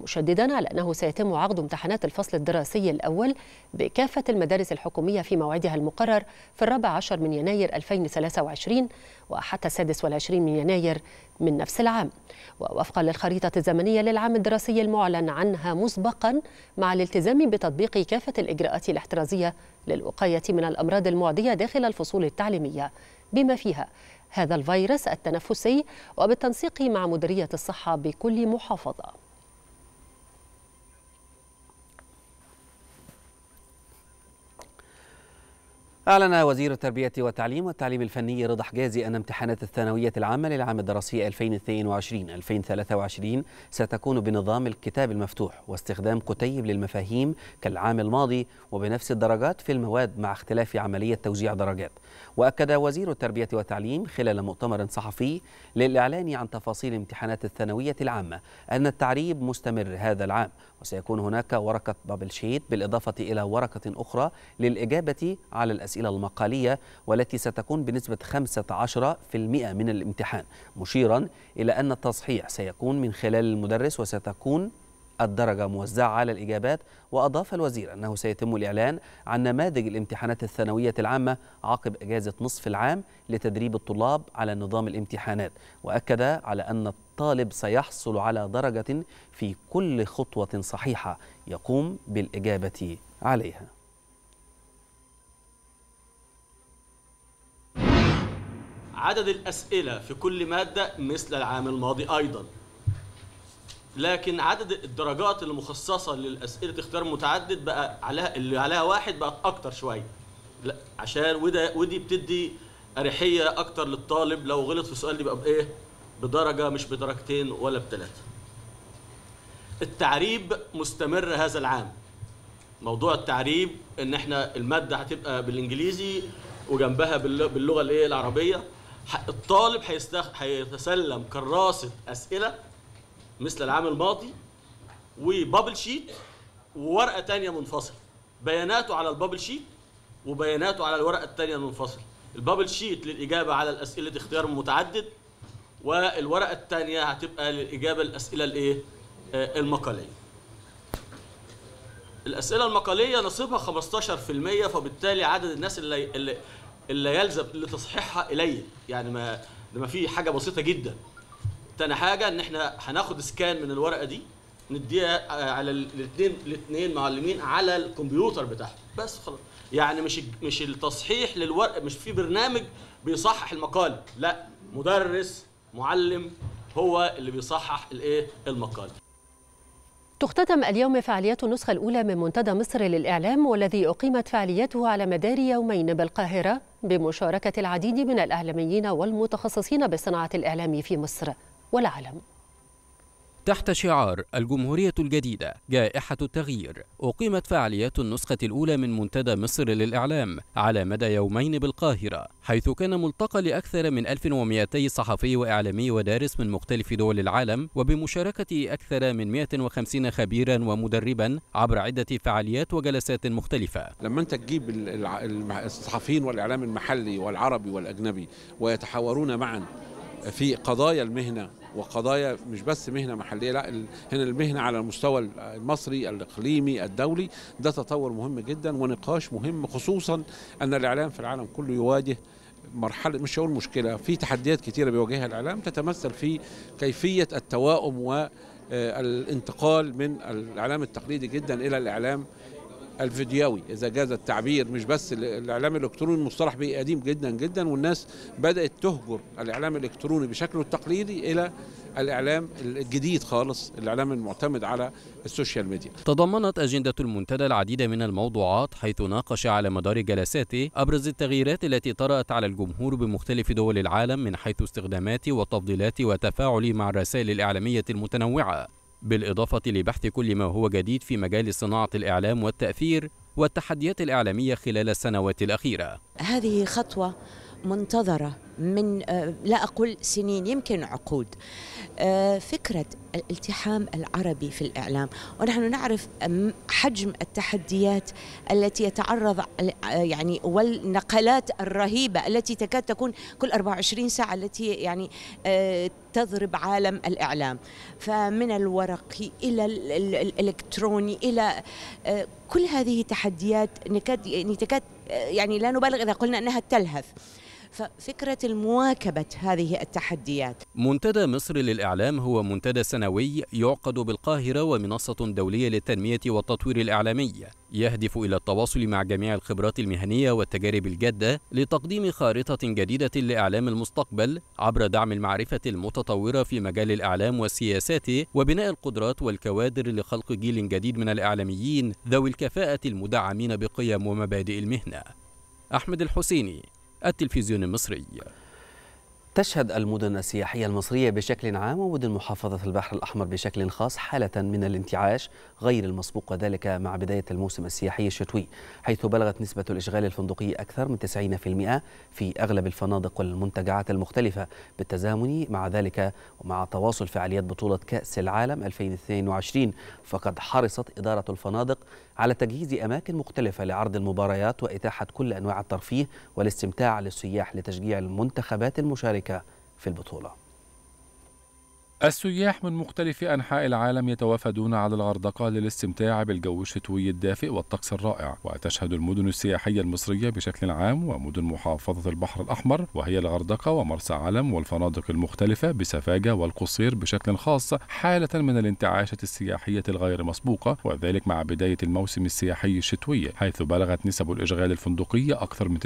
مشددا على أنه سيتم عقد امتحانات الفصل الدراسي الأول بكافة المدارس الحكومية في موعدها المقرر في الرابع عشر من يناير 2023 وحتى السادس والعشرين من يناير من نفس العام ووفقا للخريطة الزمنية للعام الدراسي المعلن عنها مسبقا مع الالتزام بتطبيق كافة الإجراءات الاحترازية للوقاية من الأمراض المعدية داخل الفصول التعليمية بما فيها هذا الفيروس التنفسي وبالتنسيق مع مديرية الصحة بكل محافظة أعلن وزير التربية والتعليم والتعليم الفني رضا حجازي أن امتحانات الثانوية العامة للعام الدراسي 2022-2023 ستكون بنظام الكتاب المفتوح واستخدام كتيب للمفاهيم كالعام الماضي وبنفس الدرجات في المواد مع اختلاف عملية توزيع درجات وأكد وزير التربية والتعليم خلال مؤتمر صحفي للإعلان عن تفاصيل امتحانات الثانوية العامة أن التعريب مستمر هذا العام وسيكون هناك ورقة بابل شيت بالإضافة إلى ورقة أخرى للإجابة على الأسئلة المقالية والتي ستكون بنسبة 15% من الامتحان مشيرا إلى أن التصحيح سيكون من خلال المدرس وستكون الدرجة موزعة على الإجابات وأضاف الوزير أنه سيتم الإعلان عن نماذج الامتحانات الثانوية العامة عقب إجازة نصف العام لتدريب الطلاب على نظام الامتحانات وأكد على أن الطالب سيحصل على درجة في كل خطوة صحيحة يقوم بالإجابة عليها عدد الأسئلة في كل مادة مثل العام الماضي أيضاً لكن عدد الدرجات المخصصه للاسئله اختيار متعدد بقى عليها اللي عليها واحد بقت اكتر شويه لا عشان وده ودي بتدي اريحيه اكتر للطالب لو غلط في سؤال يبقى بايه بدرجه مش بدرجتين ولا بثلاثه التعريب مستمر هذا العام موضوع التعريب ان احنا الماده هتبقى بالانجليزي وجنبها باللغه الايه العربيه الطالب هيستخ... هيتسلم كراسه اسئله مثل العام الماضي وبابل شيت وورقه ثانيه منفصله بياناته على البابل شيت وبياناته على الورقه الثانيه المنفصله البابل شيت للاجابه على الاسئله اختيار متعدد والورقه الثانيه هتبقى للاجابه الاسئله الايه آه، المقاليه الاسئله المقاليه نصيبها 15% فبالتالي عدد الناس اللي اللي, اللي يلزم لتصحيحها قليل يعني ما ده ما في حاجه بسيطه جدا تاني حاجه ان احنا هناخد سكان من الورقه دي نديها آه، على الاثنين الاثنين معلمين على الكمبيوتر بتاعهم بس خلاص يعني مش مش التصحيح للورق مش في برنامج بيصحح المقال لا مدرس معلم هو اللي بيصحح الايه المقال تختتم اليوم فعاليات النسخة الأولى من منتدى مصر للإعلام والذي أقيمت فعاليته على مدار يومين بالقاهرة بمشاركة العديد من الإعلاميين والمتخصصين بصناعه الإعلام في مصر والعالم تحت شعار الجمهورية الجديدة جائحة التغيير أقيمت فعاليات النسخة الأولى من منتدى مصر للإعلام على مدى يومين بالقاهرة حيث كان ملتقى لأكثر من 1200 صحفي وإعلامي ودارس من مختلف دول العالم وبمشاركة أكثر من 150 خبيرا ومدربا عبر عدة فعاليات وجلسات مختلفة لما أنت تجيب الصحفيين والإعلام المحلي والعربي والأجنبي ويتحاورون معا في قضايا المهنة وقضايا مش بس مهنه محليه لا هنا المهنه على المستوى المصري الاقليمي الدولي ده تطور مهم جدا ونقاش مهم خصوصا ان الاعلام في العالم كله يواجه مرحله مش هقول مشكله في تحديات كثيره بيواجهها الاعلام تتمثل في كيفيه التواؤم والانتقال آه، من الاعلام التقليدي جدا الى الاعلام الفيديوي اذا جاز التعبير مش بس الاعلام الالكتروني المصطلح به قديم جدا جدا والناس بدات تهجر الاعلام الالكتروني بشكله التقليدي الى الاعلام الجديد خالص الاعلام المعتمد على السوشيال ميديا تضمنت اجنده المنتدى العديد من الموضوعات حيث ناقش على مدار جلساته ابرز التغييرات التي طرات على الجمهور بمختلف دول العالم من حيث استخدامات وتفضيلات وتفاعل مع الرسائل الاعلاميه المتنوعه بالإضافة لبحث كل ما هو جديد في مجال صناعة الإعلام والتأثير والتحديات الإعلامية خلال السنوات الأخيرة هذه خطوة منتظرة من آه، لا أقول سنين يمكن عقود آه، فكرة الالتحام العربي في الإعلام ونحن نعرف حجم التحديات التي يتعرض آه، يعني والنقلات الرهيبة التي تكاد تكون كل 24 ساعة التي يعني تضرب عالم الإعلام فمن الورقي إلى الإلكتروني إلى كل هذه تحديات نكاد يعني تكاد يعني لا نبالغ إذا قلنا أنها تلهث ففكرة المواكبة هذه التحديات منتدى مصر للإعلام هو منتدى سنوي يعقد بالقاهرة ومنصة دولية للتنمية والتطوير الإعلامي يهدف إلى التواصل مع جميع الخبرات المهنية والتجارب الجادة لتقديم خارطة جديدة لإعلام المستقبل عبر دعم المعرفة المتطورة في مجال الإعلام وسياساته وبناء القدرات والكوادر لخلق جيل جديد من الإعلاميين ذوي الكفاءة المدعمين بقيم ومبادئ المهنة أحمد الحسيني التلفزيون المصري تشهد المدن السياحية المصرية بشكل عام ومدن محافظة البحر الأحمر بشكل خاص حالة من الانتعاش غير المسبوق وذلك مع بداية الموسم السياحي الشتوي حيث بلغت نسبة الإشغال الفندقي أكثر من 90% في أغلب الفنادق والمنتجعات المختلفة بالتزامن مع ذلك ومع تواصل فعاليات بطولة كأس العالم 2022 فقد حرصت إدارة الفنادق على تجهيز أماكن مختلفة لعرض المباريات وإتاحة كل أنواع الترفيه والاستمتاع للسياح لتشجيع المنتخبات المشاركة في البطولة السياح من مختلف أنحاء العالم يتوافدون على الغردقة للاستمتاع بالجو الشتوي الدافئ والطقس الرائع وتشهد المدن السياحية المصرية بشكل عام ومدن محافظة البحر الأحمر وهي الغردقة ومرسى علم والفنادق المختلفة بسفاجة والقصير بشكل خاص حالة من الانتعاشة السياحية الغير مسبوقة وذلك مع بداية الموسم السياحي الشتوي حيث بلغت نسب الإشغال الفندقية أكثر من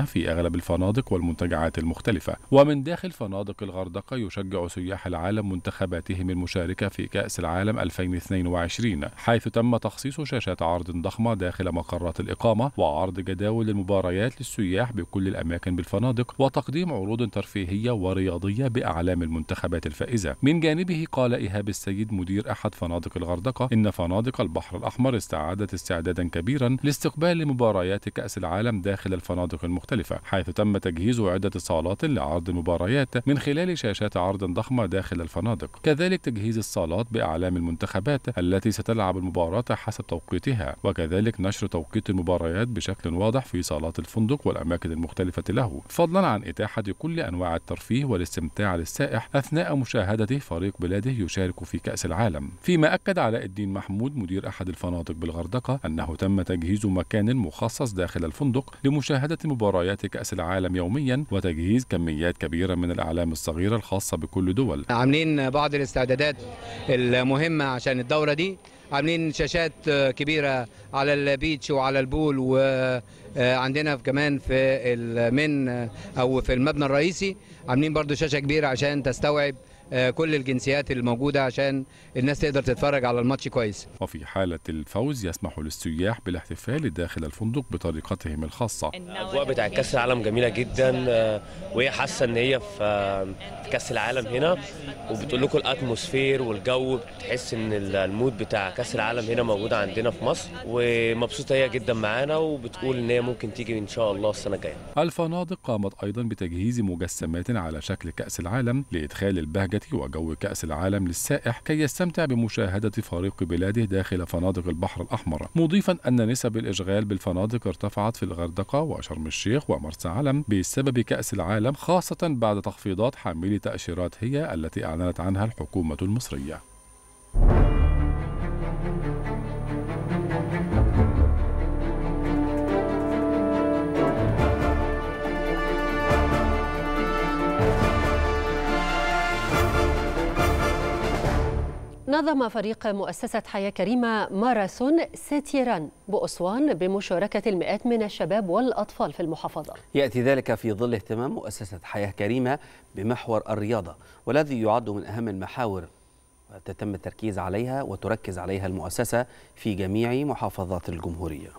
90% في أغلب الفنادق والمنتجعات المختلفة ومن داخل فنادق الغردقة يشجع سياح العالم عالم منتخباتهم المشاركة في كأس العالم 2022 حيث تم تخصيص شاشات عرض ضخمة داخل مقرات الإقامة وعرض جداول المباريات للسياح بكل الأماكن بالفنادق وتقديم عروض ترفيهية ورياضية بأعلام المنتخبات الفائزة من جانبه قال إيهاب السيد مدير أحد فنادق الغردقة إن فنادق البحر الأحمر استعادت استعدادا كبيرا لاستقبال مباريات كأس العالم داخل الفنادق المختلفة حيث تم تجهيز عدة صالات لعرض المباريات من خلال شاشات عرض ضخمة داخل الفنادق كذلك تجهيز الصالات بأعلام المنتخبات التي ستلعب المباراة حسب توقيتها وكذلك نشر توقيت المباريات بشكل واضح في صالات الفندق والأماكن المختلفة له فضلا عن إتاحة كل أنواع الترفيه والاستمتاع للسائح أثناء مشاهدته فريق بلاده يشارك في كأس العالم فيما أكد علاء الدين محمود مدير أحد الفنادق بالغردقة أنه تم تجهيز مكان مخصص داخل الفندق لمشاهدة مباريات كأس العالم يوميا وتجهيز كميات كبيرة من الأعلام الصغيرة الخاصة بكل دول عاملين بعض الاستعدادات المهمه عشان الدوره دي عاملين شاشات كبيره على البيتش وعلى البول وعندنا كمان في المن او في المبنى الرئيسي عاملين برضو شاشه كبيره عشان تستوعب كل الجنسيات الموجودة عشان الناس تقدر تتفرج على الماتش كويس وفي حالة الفوز يسمح للسياح بالاحتفال داخل الفندق بطريقتهم الخاصة الأجواء بتاع كأس العالم جميلة جدا وهي حاسة إن هي في كاس العالم هنا وبتقول لكم الاتموسفير والجو بتحس ان المود بتاع كاس العالم هنا موجود عندنا في مصر ومبسوطه هي جدا معانا وبتقول ان هي ممكن تيجي ان شاء الله السنه الجايه. الفنادق قامت ايضا بتجهيز مجسمات على شكل كاس العالم لادخال البهجه وجو كاس العالم للسائح كي يستمتع بمشاهده فريق بلاده داخل فنادق البحر الاحمر، مضيفا ان نسب الاشغال بالفنادق ارتفعت في الغردقه وشرم الشيخ ومرسى علم بسبب كاس العالم خاصه بعد تخفيضات حاملي تأشيرات هي التي أعلنت عنها الحكومة المصرية نظم فريق مؤسسة حياة كريمة ماراثون ساتيران بأسوان بمشاركة المئات من الشباب والأطفال في المحافظة يأتي ذلك في ظل اهتمام مؤسسة حياة كريمة بمحور الرياضة والذي يعد من أهم المحاور تتم التركيز عليها وتركز عليها المؤسسة في جميع محافظات الجمهورية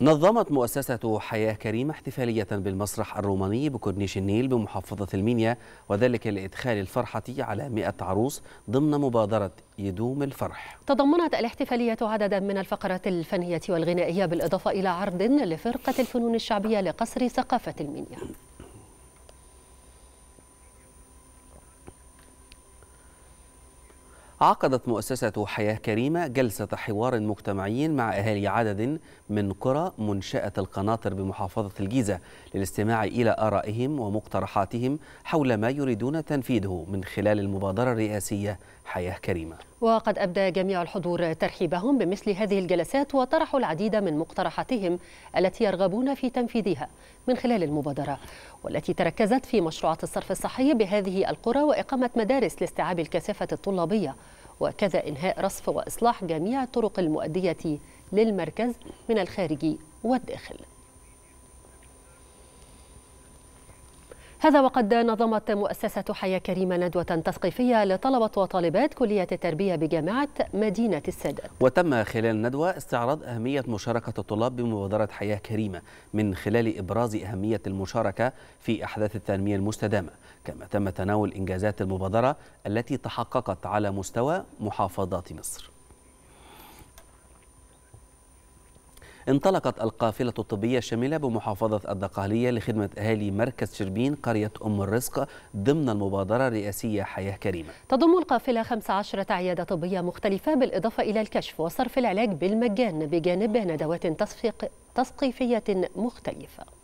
نظمت مؤسسة حياة كريمة احتفالية بالمسرح الروماني بكورنيش النيل بمحافظة المينيا وذلك لإدخال الفرحة على 100 عروس ضمن مبادرة يدوم الفرح تضمنت الاحتفالية عددا من الفقرات الفنية والغنائية بالإضافة إلى عرض لفرقة الفنون الشعبية لقصر ثقافة المينيا عقدت مؤسسة حياة كريمة جلسة حوار مجتمعي مع أهالي عدد من قرى منشأة القناطر بمحافظة الجيزة للاستماع إلى آرائهم ومقترحاتهم حول ما يريدون تنفيذه من خلال المبادرة الرئاسية حياة كريمة وقد أبدى جميع الحضور ترحيبهم بمثل هذه الجلسات وطرحوا العديد من مقترحاتهم التي يرغبون في تنفيذها من خلال المبادرة والتي تركزت في مشروعات الصرف الصحي بهذه القرى وإقامة مدارس لاستيعاب الكثافة الطلابية وكذا إنهاء رصف وإصلاح جميع الطرق المؤدية للمركز من الخارج والداخل هذا وقد نظمت مؤسسة حياة كريمة ندوة تثقيفية لطلبة وطالبات كلية التربية بجامعة مدينة السادات وتم خلال الندوة استعراض أهمية مشاركة الطلاب بمبادرة حياة كريمة من خلال إبراز أهمية المشاركة في أحداث التنمية المستدامة كما تم تناول إنجازات المبادرة التي تحققت على مستوى محافظات مصر انطلقت القافلة الطبية الشاملة بمحافظة الدقهلية لخدمة أهالي مركز شربين قرية أم الرزق ضمن المبادرة الرئاسية حياة كريمة تضم القافلة 15 عيادة طبية مختلفة بالإضافة إلى الكشف وصرف العلاج بالمجان بجانب ندوات تسقيفية مختلفة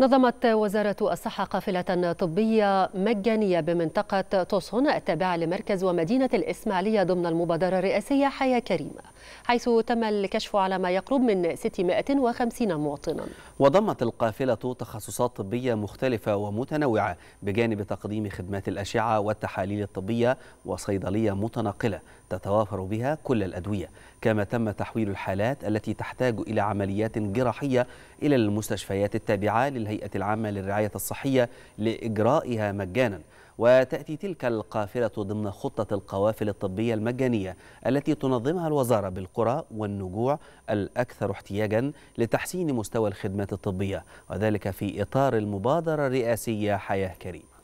نظمت وزارة الصحة قافلة طبية مجانية بمنطقة توسون التابعة لمركز ومدينة الإسماعيلية ضمن المبادرة الرئاسية حياة كريمة حيث تم الكشف على ما يقرب من 650 مواطنا وضمت القافلة تخصصات طبية مختلفة ومتنوعة بجانب تقديم خدمات الأشعة والتحاليل الطبية وصيدلية متناقلة تتوافر بها كل الأدوية كما تم تحويل الحالات التي تحتاج إلى عمليات جراحية إلى المستشفيات التابعة للهيئة العامة للرعاية الصحية لإجرائها مجاناً وتأتي تلك القافلة ضمن خطة القوافل الطبية المجانية التي تنظمها الوزارة بالقرى والنجوع الأكثر احتياجا لتحسين مستوى الخدمات الطبية وذلك في إطار المبادرة الرئاسية حياة كريمة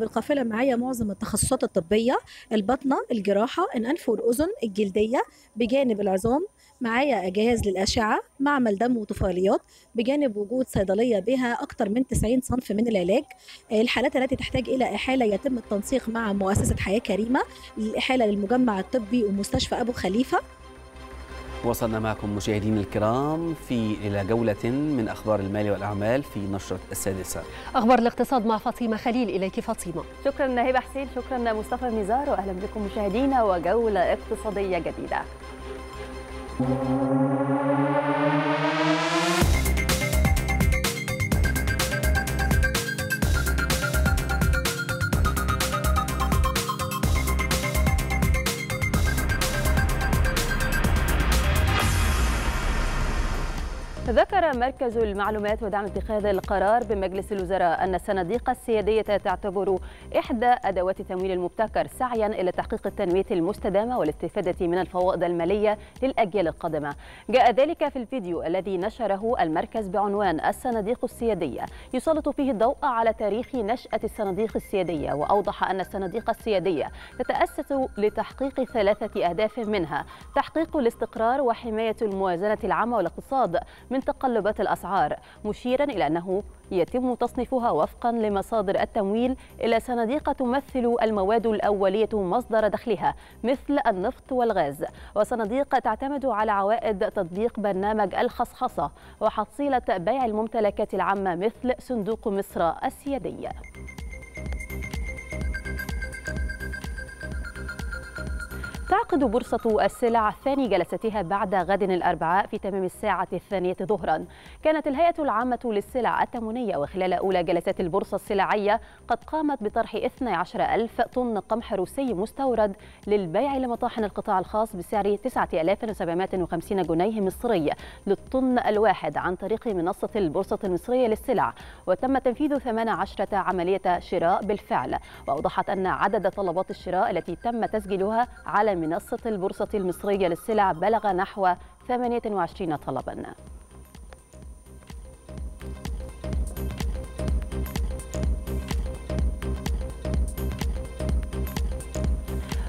بالقافله معايا معظم التخصصات الطبيه البطنه الجراحه الانف والاذن الجلديه بجانب العظام معايا جهاز للأشعة معمل دم وطفيليات بجانب وجود صيدلية بها أكثر من 90 صنف من العلاج آه، الحالات التي تحتاج إلى إحالة يتم التنسيق مع مؤسسة حياة كريمة للإحالة للمجمع الطبي ومستشفى أبو خليفة وصلنا معكم مشاهدينا الكرام في إلى جولة من أخبار المال والأعمال في نشرة السادسة أخبار الاقتصاد مع فاطمة خليل إليك فاطمة شكرا نهيب حسين شكرا مصطفى نزار وأهلا بكم مشاهدينا وجولة اقتصادية جديدة ذكر مركز المعلومات ودعم اتخاذ القرار بمجلس الوزراء أن الصناديق السيادية تعتبر إحدى أدوات التمويل المبتكر سعيا إلى تحقيق التنمية المستدامة والاستفادة من الفوائد المالية للأجيال القادمة جاء ذلك في الفيديو الذي نشره المركز بعنوان الصناديق السيادية يسلط فيه الضوء على تاريخ نشأة الصناديق السيادية وأوضح أن الصناديق السيادية تتأسس لتحقيق ثلاثة أهداف منها تحقيق الاستقرار وحماية الموازنة العامة والاقتصاد من تقلبات الأسعار مشيرا إلى أنه يتم تصنيفها وفقا لمصادر التمويل إلى صناديق تمثل المواد الأولية مصدر دخلها مثل النفط والغاز وصناديق تعتمد على عوائد تطبيق برنامج الخصخصة وحصيلة بيع الممتلكات العامة مثل صندوق مصر السيادي تعقد بورصة السلع ثاني جلستها بعد غد الأربعاء في تمام الساعة الثانية ظهرا كانت الهيئة العامة للسلع التموينية وخلال أولى جلسات البورصة السلعية قد قامت بطرح 12 ألف طن قمح روسي مستورد للبيع لمطاحن القطاع الخاص بسعر 9750 جنيه مصري للطن الواحد عن طريق منصة البورصة المصرية للسلع وتم تنفيذ 18 عملية شراء بالفعل وأوضحت أن عدد طلبات الشراء التي تم تسجيلها على منصة البورصة المصرية للسلع بلغ نحو 28 طلباً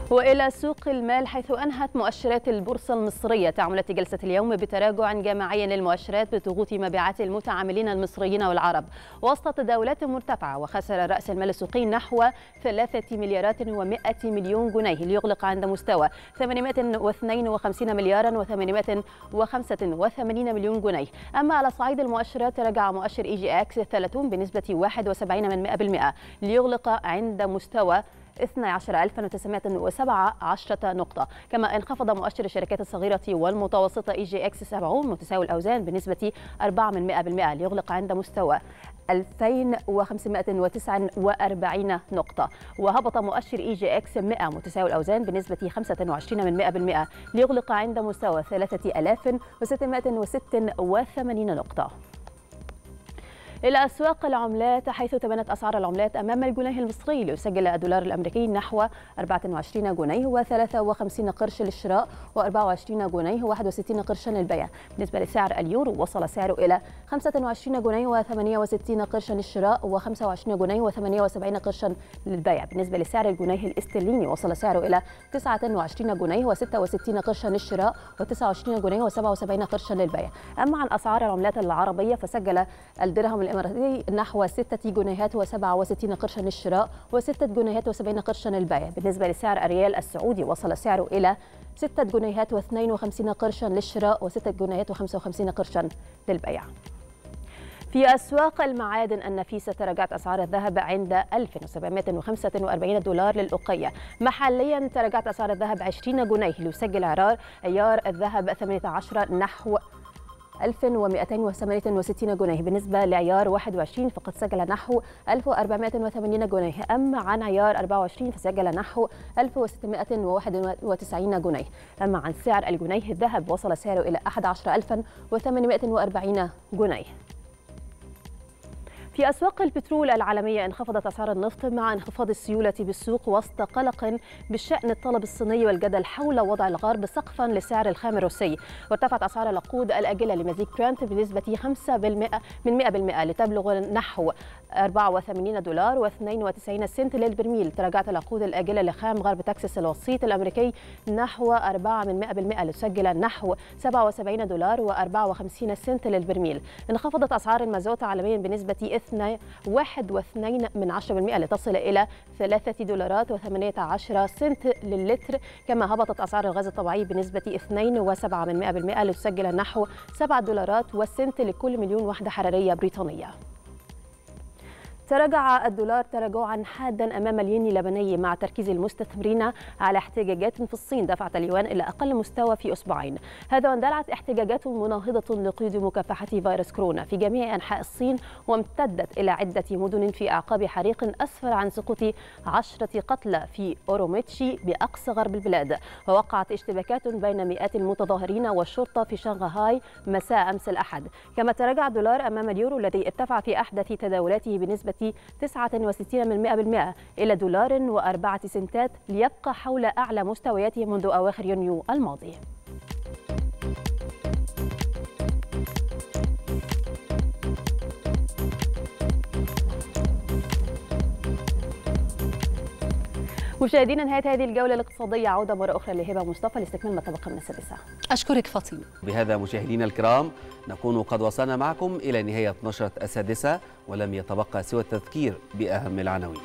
وإلى سوق المال حيث أنهت مؤشرات البورصة المصرية تعاملة جلسة اليوم بتراجع جماعي للمؤشرات بضغوط مبيعات المتعاملين المصريين والعرب وسط تداولات مرتفعة وخسر رأس المال السوقي نحو 3 مليارات و100 مليون جنيه ليغلق عند مستوى 852 مليارا و885 مليون جنيه أما على صعيد المؤشرات رجع مؤشر إي جي إكس 30 بنسبة 71 ليغلق عند مستوى 12907 نقطة كما انخفض مؤشر الشركات الصغيرة والمتوسطة إي جي إكس 70 متساوي الأوزان بنسبة 4 من 100% ليغلق عند مستوى 2549 نقطة وهبط مؤشر إي جي إكس 100 متساوي الأوزان بنسبة 25 من 100% ليغلق عند مستوى 3686 نقطة إلى أسواق العملات حيث تبنت أسعار العملات أمام الجنيه المصري ليسجل الدولار الأمريكي نحو 24 جنيه و53 قرش للشراء و24 جنيه و61 قرشا للبيع بالنسبة لسعر اليورو وصل سعره إلى 25 جنيه و68 قرشا للشراء و25 جنيه و78 قرشا للبيع بالنسبة لسعر الجنيه الاسترليني وصل سعره إلى 29 جنيه و66 قرشا للشراء و29 جنيه و77 قرشا للبيع أما عن أسعار العملات العربية فسجل الدرهم الإماراتي نحو 6 جنيهات و67 قرشا للشراء و6 جنيهات و70 قرشا للبيع بالنسبة لسعر الريال السعودي وصل سعره إلى 6 جنيهات و52 قرشا للشراء و6 جنيهات و55 قرشا للبيع في أسواق المعادن النفيسة تراجعت أسعار الذهب عند 1745 دولار للأوقية محليا تراجعت أسعار الذهب 20 جنيه ليسجل عرار عيار الذهب 18 نحو 1268 جنيه بالنسبة لعيار 21 فقد سجل نحو 1480 جنيه أما عن عيار 24 فسجل نحو 1691 جنيه أما عن سعر الجنيه الذهب وصل سعره إلى 11840 جنيه في أسواق البترول العالمية انخفضت أسعار النفط مع انخفاض السيولة بالسوق وسط قلق بشأن الطلب الصيني والجدل حول وضع الغرب سقفا لسعر الخام الروسي وارتفعت أسعار الوقود الآجلة لمزيج برانت بنسبة 5% من 100% لتبلغ نحو 84 دولار و92 سنت للبرميل تراجعت العقود الآجلة لخام غرب تكساس الوسيط الأمريكي نحو 4 من 100% لتسجل نحو 77 دولار و54 سنت للبرميل انخفضت أسعار المازوت عالميا بنسبة واثنين, واحد واثنين من عشرة بالمئة لتصل إلى ثلاثة دولارات وثمانية عشر سنت للتر كما هبطت أسعار الغاز الطبيعي بنسبة 2.7% لتسجل نحو 7 دولارات وسنت لكل مليون وحدة حرارية بريطانية تراجع الدولار تراجعا حادا امام الين اللبناني مع تركيز المستثمرين على احتجاجات في الصين دفعت اليوان الى اقل مستوى في اسبوعين هذا واندلعت احتجاجات مناهضه لقيود مكافحه فيروس كورونا في جميع انحاء الصين وامتدت الى عده مدن في اعقاب حريق اسفر عن سقوط عشرة قتلى في اوروميتشي باقصى غرب البلاد ووقعت اشتباكات بين مئات المتظاهرين والشرطه في شنغهاي مساء امس الاحد كما تراجع الدولار امام اليورو الذي ارتفع في احدث تداولاته بنسبه بنسبة 69% إلى دولار وأربعة سنتات ليبقى حول أعلى مستوياته منذ أواخر يونيو الماضي مشاهدينا نهايه هذه الجوله الاقتصاديه عوده مره اخرى لهبه مصطفى لاستكمال ما تبقى من السادسه. اشكرك فاطمه. بهذا مشاهدينا الكرام نكون قد وصلنا معكم الى نهايه نشره السادسه ولم يتبقى سوى التذكير باهم العناوين.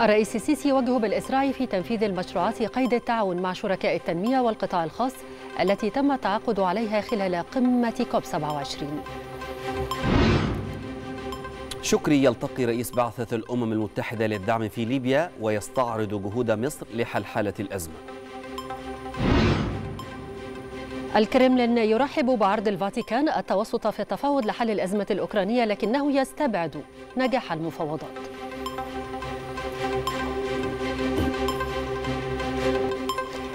الرئيس السيسي يوجه بالإسراع في تنفيذ المشروعات قيد التعاون مع شركاء التنمية والقطاع الخاص التي تم التعاقد عليها خلال قمة كوب 27 شكري يلتقي رئيس بعثة الأمم المتحدة للدعم في ليبيا ويستعرض جهود مصر لحلحلة الأزمة الكرملين يرحب بعرض الفاتيكان التوسط في التفاوض لحل الأزمة الأوكرانية لكنه يستبعد نجاح المفاوضات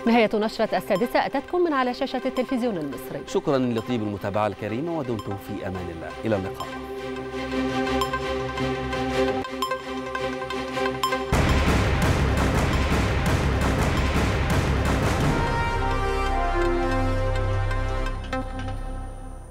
نهاية نشرة السادسة أتتكم من على شاشة التلفزيون المصري شكرا لطيب المتابعة الكريمة ودمتم في أمان الله إلى اللقاء